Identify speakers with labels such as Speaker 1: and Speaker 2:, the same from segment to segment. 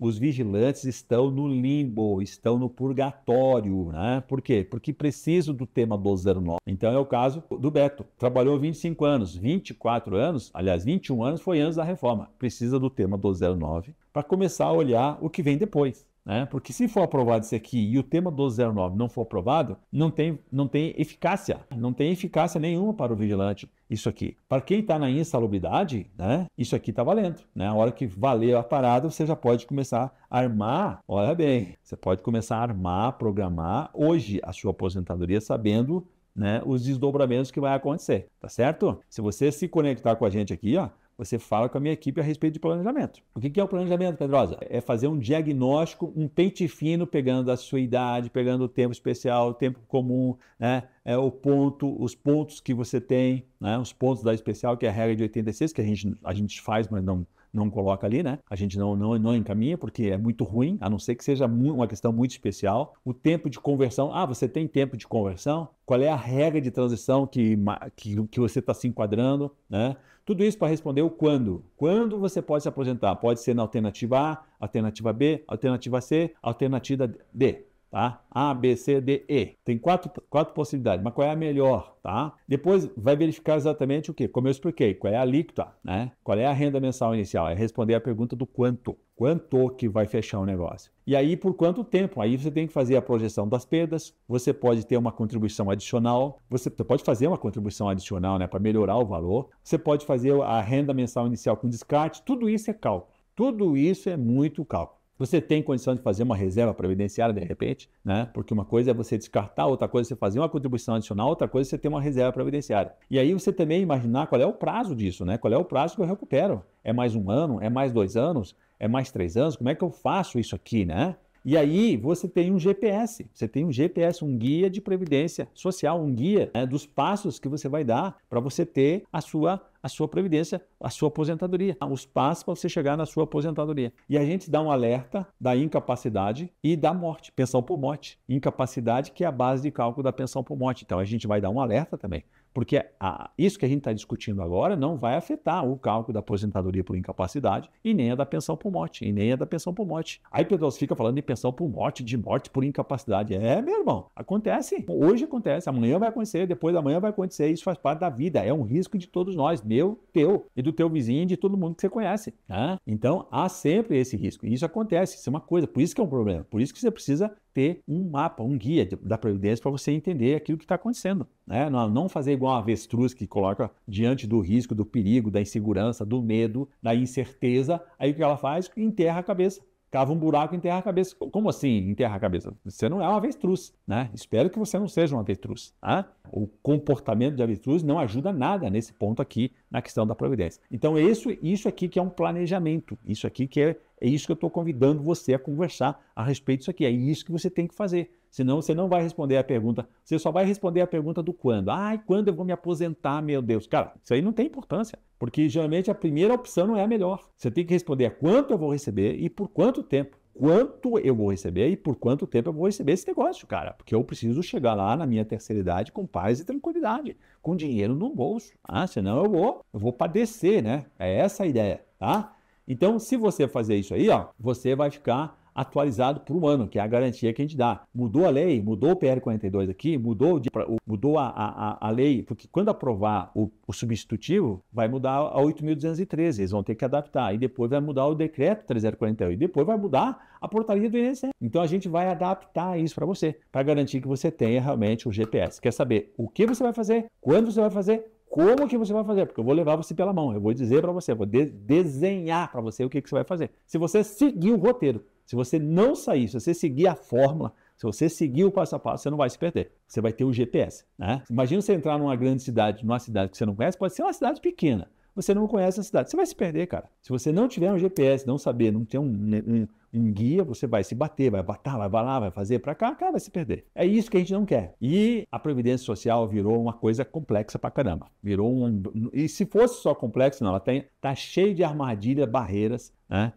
Speaker 1: os vigilantes estão no limbo, estão no purgatório, né? Por quê? Porque preciso do tema 1209. Então é o caso do Beto. Trabalhou 25 anos, 24 anos, aliás, 21 anos foi antes da reforma. Precisa do tema 1209 para começar a olhar o que vem depois. Né? Porque se for aprovado isso aqui e o tema 1209 não for aprovado, não tem, não tem eficácia, não tem eficácia nenhuma para o vigilante isso aqui. Para quem está na insalubridade, né, isso aqui está valendo. Né? A hora que valeu a parada, você já pode começar a armar, olha bem, você pode começar a armar, programar hoje a sua aposentadoria sabendo né, os desdobramentos que vai acontecer, tá certo? Se você se conectar com a gente aqui, ó, você fala com a minha equipe a respeito de planejamento. O que é o planejamento, Pedrosa? É fazer um diagnóstico, um pente fino, pegando a sua idade, pegando o tempo especial, o tempo comum, né? É o ponto, os pontos que você tem, né? os pontos da especial, que é a regra de 86, que a gente, a gente faz, mas não, não coloca ali, né? A gente não, não, não encaminha porque é muito ruim, a não ser que seja uma questão muito especial. O tempo de conversão, ah, você tem tempo de conversão? Qual é a regra de transição que, que, que você está se enquadrando, né? Tudo isso para responder o quando. Quando você pode se aposentar? Pode ser na alternativa A, alternativa B, alternativa C, alternativa D tá? A, B, C, D, E. Tem quatro, quatro possibilidades, mas qual é a melhor, tá? Depois vai verificar exatamente o que, como eu expliquei, qual é a alíquota, né? Qual é a renda mensal inicial? É responder a pergunta do quanto. Quanto que vai fechar o negócio? E aí, por quanto tempo? Aí você tem que fazer a projeção das perdas, você pode ter uma contribuição adicional, você pode fazer uma contribuição adicional né, para melhorar o valor, você pode fazer a renda mensal inicial com descarte, tudo isso é cálculo. Tudo isso é muito cálculo. Você tem condição de fazer uma reserva previdenciária de repente, né? Porque uma coisa é você descartar, outra coisa é você fazer uma contribuição adicional, outra coisa é você ter uma reserva previdenciária. E aí você também imaginar qual é o prazo disso, né? Qual é o prazo que eu recupero? É mais um ano? É mais dois anos? É mais três anos? Como é que eu faço isso aqui, né? E aí você tem um GPS, você tem um GPS, um guia de previdência social, um guia né, dos passos que você vai dar para você ter a sua a sua previdência, a sua aposentadoria, os passos para você chegar na sua aposentadoria. E a gente dá um alerta da incapacidade e da morte, pensão por morte. Incapacidade que é a base de cálculo da pensão por morte. Então a gente vai dar um alerta também. Porque a, isso que a gente está discutindo agora não vai afetar o cálculo da aposentadoria por incapacidade e nem a da pensão por morte, e nem a da pensão por morte. Aí pessoas fica falando de pensão por morte, de morte por incapacidade. É, meu irmão, acontece. Hoje acontece, amanhã vai acontecer, depois da manhã vai acontecer. Isso faz parte da vida, é um risco de todos nós, meu, teu, e do teu vizinho, e de todo mundo que você conhece. Né? Então há sempre esse risco, e isso acontece, isso é uma coisa, por isso que é um problema, por isso que você precisa ter um mapa, um guia da previdência para você entender aquilo que está acontecendo. Né? Não fazer igual a avestruz que coloca diante do risco, do perigo, da insegurança, do medo, da incerteza. Aí o que ela faz? Enterra a cabeça. Cava um buraco e enterra a cabeça. Como assim enterra a cabeça? Você não é um avestruz, né? Espero que você não seja um avestruz. Tá? O comportamento de avestruz não ajuda nada nesse ponto aqui, na questão da providência. Então, isso, isso aqui que é um planejamento. Isso aqui que é é isso que eu estou convidando você a conversar a respeito disso aqui. É isso que você tem que fazer. Senão você não vai responder a pergunta. Você só vai responder a pergunta do quando. Ai, quando eu vou me aposentar, meu Deus. Cara, isso aí não tem importância. Porque geralmente a primeira opção não é a melhor. Você tem que responder a quanto eu vou receber e por quanto tempo. Quanto eu vou receber e por quanto tempo eu vou receber esse negócio, cara. Porque eu preciso chegar lá na minha terceira idade com paz e tranquilidade, com dinheiro no bolso. Ah, senão eu vou, eu vou padecer, né? É essa a ideia, tá? Então, se você fazer isso aí, ó, você vai ficar atualizado por um ano, que é a garantia que a gente dá. Mudou a lei, mudou o PR42 aqui, mudou, mudou a, a, a lei, porque quando aprovar o, o substitutivo, vai mudar a 8.213, eles vão ter que adaptar, e depois vai mudar o decreto 341, e depois vai mudar a portaria do INSS. Então a gente vai adaptar isso para você, para garantir que você tenha realmente o GPS. Quer saber o que você vai fazer, quando você vai fazer, como que você vai fazer? Porque eu vou levar você pela mão, eu vou dizer para você, eu vou de desenhar para você o que, que você vai fazer. Se você seguir o roteiro, se você não sair, se você seguir a fórmula, se você seguir o passo a passo, você não vai se perder. Você vai ter o GPS. Né? Imagina você entrar numa grande cidade, numa cidade que você não conhece, pode ser uma cidade pequena você não conhece a cidade. Você vai se perder, cara. Se você não tiver um GPS, não saber, não ter um, né, um, um guia, você vai se bater, vai batar, vai lá, vai fazer para cá, cara, vai se perder. É isso que a gente não quer. E a previdência social virou uma coisa complexa pra caramba. Virou um. E se fosse só complexo, não, ela tem, tá cheio de armadilhas, barreiras né?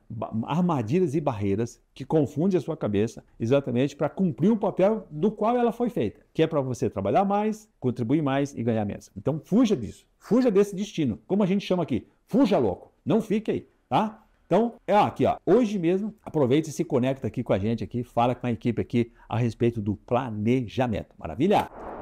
Speaker 1: armadilhas e barreiras que confundem a sua cabeça exatamente para cumprir o um papel do qual ela foi feita, que é para você trabalhar mais, contribuir mais e ganhar menos. Então fuja disso, fuja desse destino, como a gente chama aqui, fuja louco, não fique aí, tá? Então, é aqui, ó. Hoje mesmo, aproveita e se conecta aqui com a gente aqui, fala com a equipe aqui a respeito do planejamento. Maravilha?